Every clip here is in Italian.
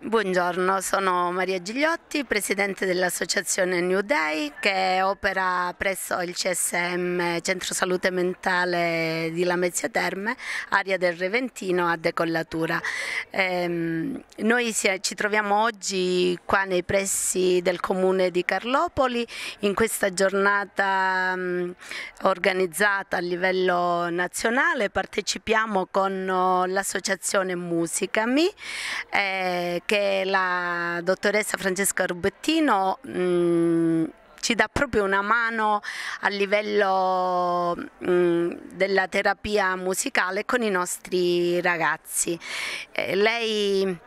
Buongiorno, sono Maria Gigliotti, presidente dell'associazione New Day che opera presso il CSM Centro Salute Mentale di Lamezia Terme, area del Reventino a Decollatura. Ehm, noi ci troviamo oggi qua nei pressi del comune di Carlopoli in questa giornata mh, mm, organizzata a livello nazionale, partecipiamo con oh, l'associazione Musicami. Eh, che la dottoressa Francesca Rubettino mh, mm, ci dà proprio una mano a livello mh, mm, della terapia musicale con i nostri ragazzi. Eh, lei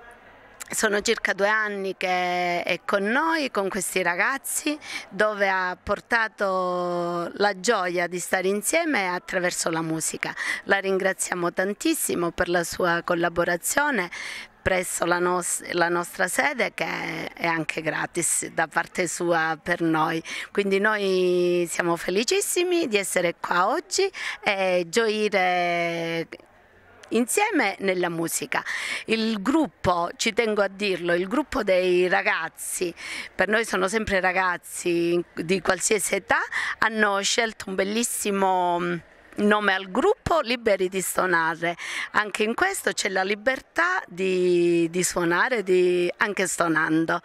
sono circa due anni che è con noi, con questi ragazzi, dove ha portato la gioia di stare insieme attraverso la musica. La ringraziamo tantissimo per la sua collaborazione, presso la, nos la, nostra sede che è anche gratis da parte sua per noi. Quindi noi siamo felicissimi di essere qua oggi e gioire insieme nella musica. Il gruppo, ci tengo a dirlo, il gruppo dei ragazzi, per noi sono sempre ragazzi di qualsiasi età, hanno scelto un bellissimo mm, nome al gruppo Liberi di Stonare. Anche in questo c'è la libertà di, di suonare di, anche stonando.